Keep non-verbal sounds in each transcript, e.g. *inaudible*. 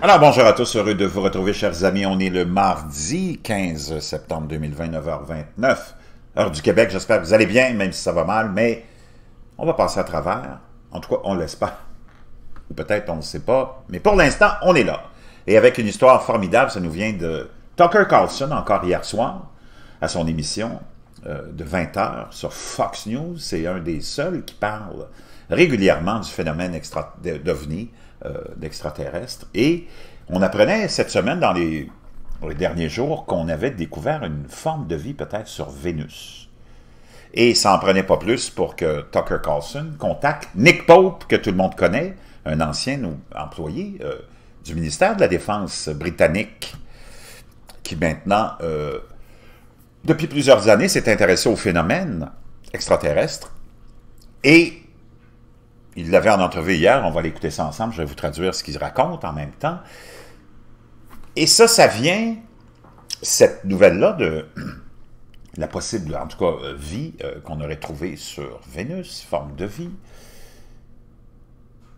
Alors bonjour à tous, heureux de vous retrouver chers amis. On est le mardi 15 septembre 2020, 9h29, heure du Québec. J'espère que vous allez bien, même si ça va mal, mais on va passer à travers. En tout cas, on ne pas, Ou peut-être on ne sait pas, mais pour l'instant, on est là. Et avec une histoire formidable, ça nous vient de Tucker Carlson, encore hier soir, à son émission euh, de 20h sur Fox News. C'est un des seuls qui parle régulièrement du phénomène d'OVNI. Euh, d'extraterrestres. Et on apprenait cette semaine, dans les, derniers jours, qu'on avait découvert une forme de vie peut-être sur Vénus. Et ça n'en prenait pas plus pour que Tucker Carlson contacte Nick Pope, que tout le monde connaît, un ancien employé euh, du ministère de la Défense britannique, qui maintenant, euh, depuis plusieurs années, s'est intéressé au phénomène extraterrestre. Et il l'avait en entrevue hier, on va l'écouter ça ensemble, je vais vous traduire ce qu'il raconte en même temps. Et ça, ça vient, cette nouvelle-là de *clears throat* la possible, en tout cas, euh, vie euh, qu'on aurait trouvée sur Vénus, forme de vie,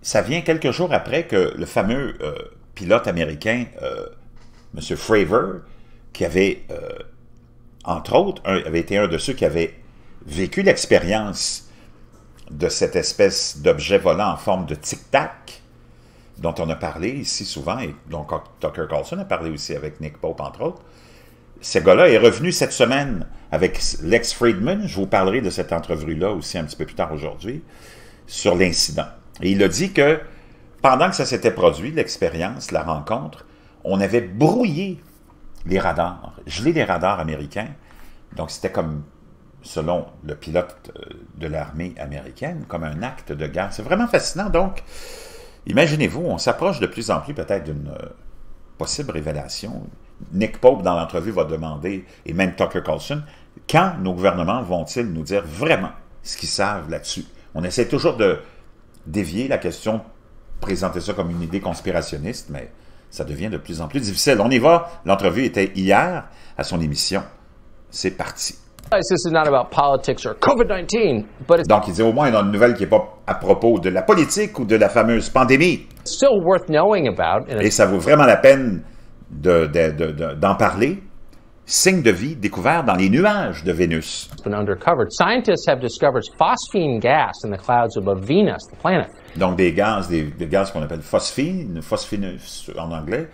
ça vient quelques jours après que le fameux euh, pilote américain, M. Fravor, qui avait, entre autres, avait été un de ceux qui avait vécu l'expérience de cette espèce d'objet volant en forme de tic-tac dont on a parlé ici souvent, et dont Tucker Carlson a parlé aussi avec Nick Pope, entre autres. Ce gars-là est revenu cette semaine avec Lex Friedman. Je vous parlerai de cette entrevue-là aussi un petit peu plus tard aujourd'hui, sur l'incident. Et il a dit que pendant que ça s'était produit, l'expérience, la rencontre, on avait brouillé les radars, gelé les radars américains. Donc c'était comme selon le pilote euh, de l'armée américaine, comme un acte de guerre. C'est vraiment fascinant. Donc, imaginez-vous, on s'approche de plus en plus peut-être d'une euh, possible révélation. Nick Pope, dans l'entrevue, va demander, et même Tucker Carlson, quand nos gouvernements vont-ils nous dire vraiment ce qu'ils savent là-dessus? On essaie toujours de dévier la question, présenter ça comme une idée conspirationniste, mais ça devient de plus en plus difficile. On y va. L'entrevue était hier à son émission. C'est parti. Donc, il dit au moins une nouvelle qui n'est pas à propos de la politique ou de la fameuse pandémie. Et ça vaut vraiment la peine d'en de, parler. Signe de vie découvert dans les nuages de Vénus. Donc, des gaz, des, des gaz qu'on appelle phosphine, phosphine en anglais.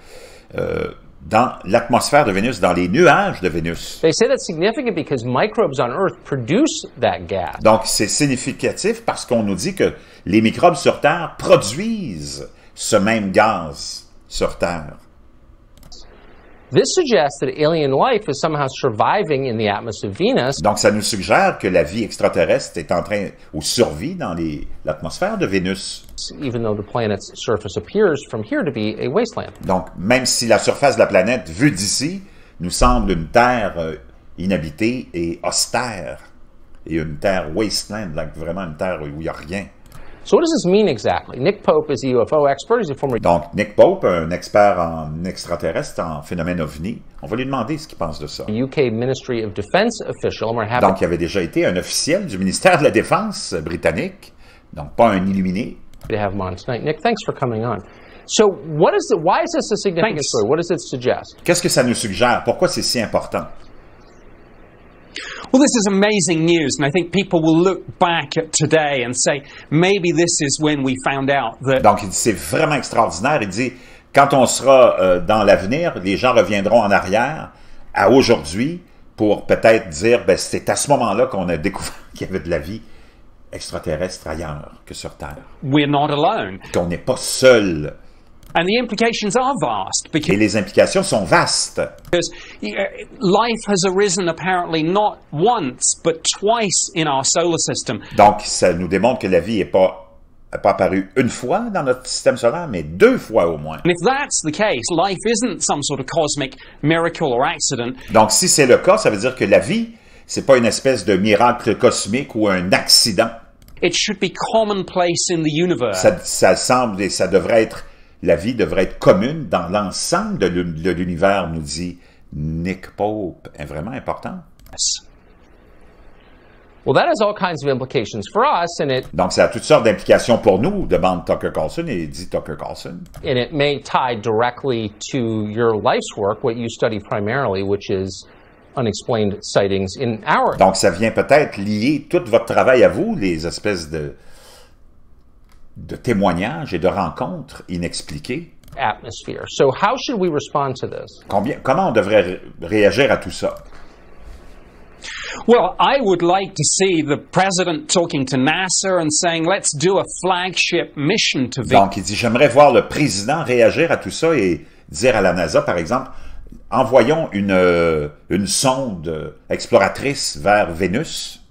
Euh, dans l'atmosphère de Vénus, dans les nuages de Vénus. Donc c'est significatif parce qu'on nous dit que les microbes sur Terre produisent ce même gaz sur Terre. Donc ça nous suggère que la vie extraterrestre est en train de survivre dans l'atmosphère de Vénus. Even though the planet's surface appears from here to be a wasteland. Donc même si la surface de la planète vue d'ici nous semble une terre euh, inhabitée et austère et une terre wasteland, vraiment une terre où il n'y a rien. So what does this mean exactly? Nick Pope is a UFO expert. He's a former... Donc, Nick Pope, un expert en extraterrestre, en phénomène ovni, on va lui demander ce qu'il pense de ça. UK Ministry of Defense official. Donc, il avait déjà été un officiel du ministère de la Défense britannique, donc pas un illuminé. To have him on tonight. Nick, thanks for coming on. So, what is the, why is this a significant story? What does it suggest? Qu'est-ce que ça nous suggère? Pourquoi c'est si important? Donc, c'est vraiment extraordinaire. Il dit, quand on sera euh, dans l'avenir, les gens reviendront en arrière à aujourd'hui pour peut-être dire, ben, c'est à ce moment-là qu'on a découvert *laughs* qu'il y avait de la vie extraterrestre ailleurs que sur Terre. We're not alone. Qu'on n'est pas seul implications vast Et les implications sont vastes. life Donc ça nous démontre que la vie est pas apparue pas une fois dans notre système solaire, mais deux fois au moins. Donc, si c'est le cas, ça veut dire que la vie, c'est pas une espèce de miracle cosmique ou un accident. ça semble et ça devrait être la vie devrait être commune dans l'ensemble de l'univers, nous dit Nick Pope. Est vraiment important. Donc, ça a toutes sortes d'implications pour nous, demande Tucker Carlson et dit Tucker Carlson. Donc, ça vient peut-être lier tout votre travail à vous, les espèces de de témoignages et de rencontres inexpliquées. Combien, comment on devrait réagir à tout ça? Well, I would like to see the president talking to NASA and saying, let's do a flagship mission to Donc, il dit, j'aimerais voir le président réagir à tout ça et dire à la NASA, par exemple, envoyons une, euh, une sonde exploratrice vers Vénus.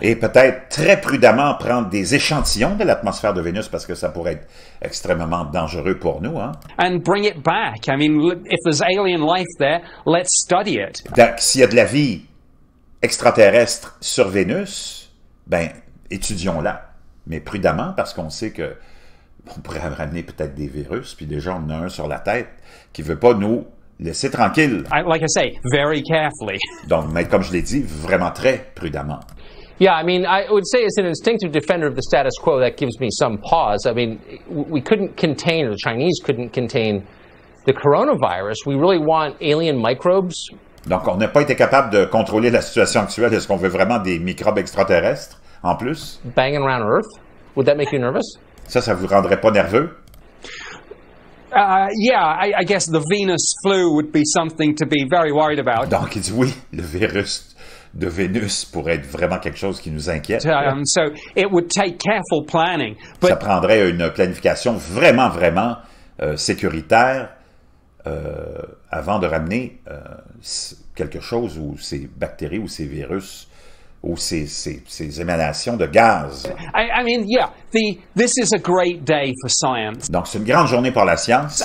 Et peut-être très prudemment prendre des échantillons de l'atmosphère de Vénus parce que ça pourrait être extrêmement dangereux pour nous. Hein? And bring it back. I mean, if there's alien life there, let's study it. S'il y a de la vie extraterrestre sur Vénus, ben étudions-la, mais prudemment parce qu'on sait que on pourrait ramener peut-être des virus, puis déjà on a un sur la tête qui veut pas nous laisser tranquille. like I say, very carefully. Donc, mais comme je l'ai dit, vraiment très prudemment. Yeah, I mean, I would say as an instinctive defender of the status quo, that gives me some pause. I mean, we couldn't contain, or the Chinese couldn't contain the coronavirus. We really want alien microbes. Donc, on n'a pas été capable de contrôler la situation actuelle. Est-ce qu'on veut vraiment des microbes extraterrestres en plus? Banging around Earth? Would that make you nervous? Ça, ça vous rendrait pas nerveux? Uh, yeah, I, guess the Venus flu would be something to be very worried about. Donc, il dit oui, le virus de Vénus pourrait être vraiment quelque chose qui nous inquiète. Um, ça prendrait une planification vraiment, vraiment euh, sécuritaire euh, avant de ramener euh, quelque chose ou ces bactéries ou ces virus ou ces, émanations de gaz. Donc, c'est une grande journée pour la science.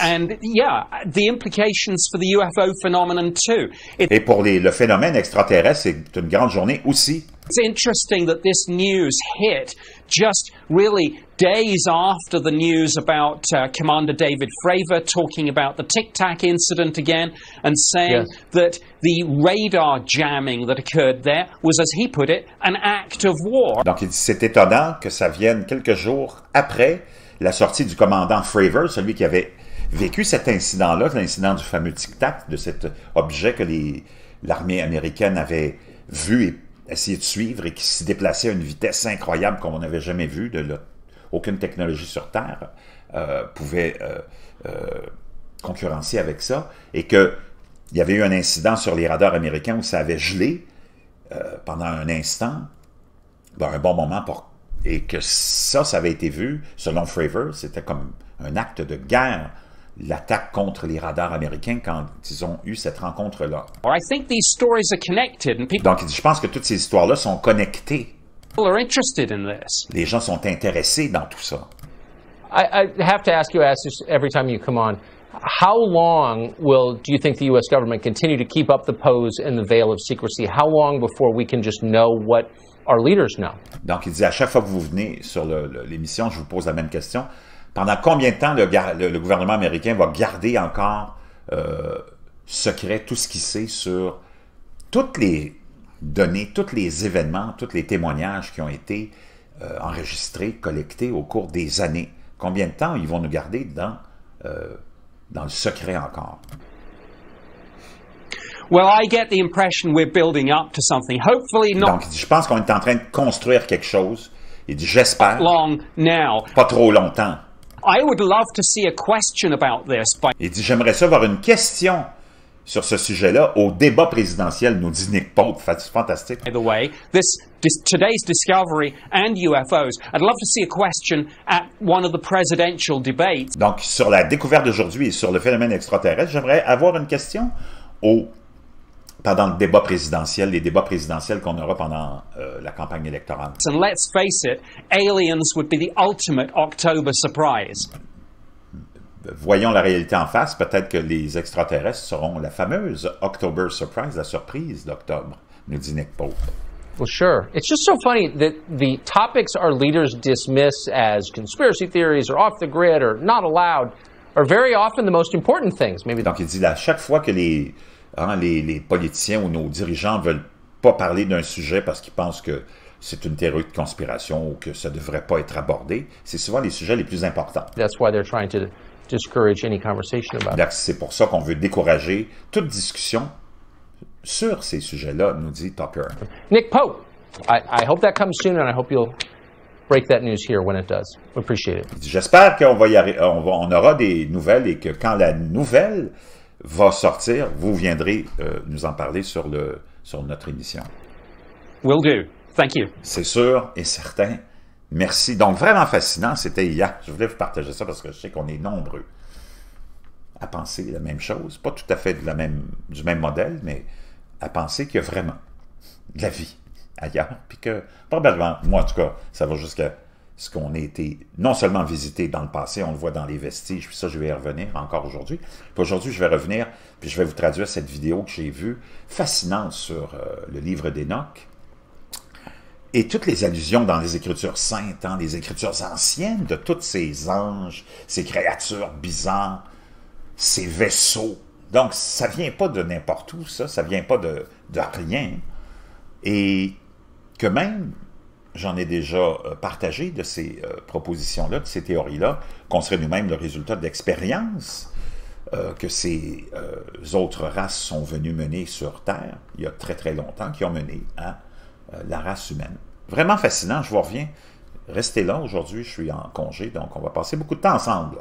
Et pour le phénomène extraterrestre, c'est une grande journée aussi. It's interesting that this news hit just really days after the news about uh, Commander David Fravor talking about the Tic Tac incident again and saying yes. that the radar jamming that occurred there was, as he put it, an act of war. Donc, c'est étonnant que ça vienne quelques jours après la sortie du commandant Fravor, celui qui avait vécu cet incident-là, l'incident du fameux Tic Tac, de cet objet que l'armée américaine avait vu et essayer de suivre et qui se déplaçait à une vitesse incroyable comme on n'avait jamais vu. De Aucune technologie sur Terre euh, pouvait euh, euh, concurrencer avec ça. Et qu'il y avait eu un incident sur les radars américains où ça avait gelé pendant un instant, ben, un bon moment pour et que ça, ça avait été vu, selon Fravor, c'était comme un acte de guerre l'attaque contre les radars américains quand ils ont eu cette rencontre-là. Donc, je pense que toutes ces histoires-là sont connectées. Les gens sont intéressés dans tout ça. I, I have to ask you, as ask this every time you come on, how long will do you think the U.S. government continue to keep up the pose and the veil of secrecy? How long before we can just know what our leaders know? Donc, il dit à chaque fois que vous venez sur l'émission, je vous pose la même question. Pendant combien de temps le, gouvernement américain va garder encore euh, secret tout ce qu'il sait sur toutes les données, tous les événements, tous les témoignages qui ont été euh, enregistrés, collectés au cours des années? Combien de temps ils vont nous garder dans, euh, dans le secret encore? Well, I get Donc, je pense qu'on est en train de construire quelque chose. Il dit, j'espère. Pas trop longtemps. Il dit, j'aimerais savoir une question sur ce sujet-là au débat présidentiel, nous dit Nick Pope. Fantastique. this, today's discovery and UFOs, I'd love to see a question at one of the presidential debates. Donc, sur la découverte d'aujourd'hui et sur le phénomène extraterrestre, j'aimerais avoir une question au pendant le débat présidentiel, les débats présidentiels qu'on aura pendant euh, la campagne électorale. And let's face it, aliens would be the ultimate October surprise. Voyons la réalité en face, peut-être que les extraterrestres seront la fameuse October surprise, la surprise d'octobre, nous dit Nick Pope. Well, sure. It's just so funny that the topics our leaders dismiss as conspiracy theories or off the grid or not allowed are very often the most important things. Maybe Donc il dit à chaque fois que les Hein, les, politiciens ou nos dirigeants veulent pas parler d'un sujet parce qu'ils pensent que c'est une théorie de conspiration ou que ça devrait pas être abordé. C'est souvent les sujets les plus importants. C'est pour ça qu'on veut décourager toute discussion sur ces sujets-là, nous dit Tucker. Nick Pope, soon J'espère qu'on on, aura des nouvelles et que quand la nouvelle va sortir. Vous viendrez euh, nous en parler sur, le, sur notre émission. Will do. Thank you. C'est sûr et certain. Merci. Donc, vraiment fascinant. C'était hier. Je voulais vous partager ça parce que je sais qu'on est nombreux à penser la même chose. Pas tout à fait de la même, du même modèle, mais à penser qu'il y a vraiment de la vie ailleurs. Puis que, probablement, moi en tout cas, ça va jusqu'à ce qu'on a été non seulement visité dans le passé, on le voit dans les vestiges, puis ça, je vais y revenir encore aujourd'hui. aujourd'hui, je vais revenir, puis je vais vous traduire cette vidéo que j'ai vue, fascinante sur euh, le livre d'Enoch, et toutes les allusions dans les Écritures saintes, dans hein, les Écritures anciennes, de tous ces anges, ces créatures bizarres, ces vaisseaux. Donc, ça vient pas de n'importe où, ça, ça vient pas de, de rien. Et que même j'en ai déjà euh, partagé de ces euh, propositions-là, de ces théories-là, qu'on serait nous-mêmes le résultat d'expériences euh, que ces autres races sont venues mener sur Terre il y a très très longtemps, qui ont mené à la race humaine. Vraiment fascinant, je vous reviens. Restez là, aujourd'hui je suis en congé, donc on va passer beaucoup de temps ensemble.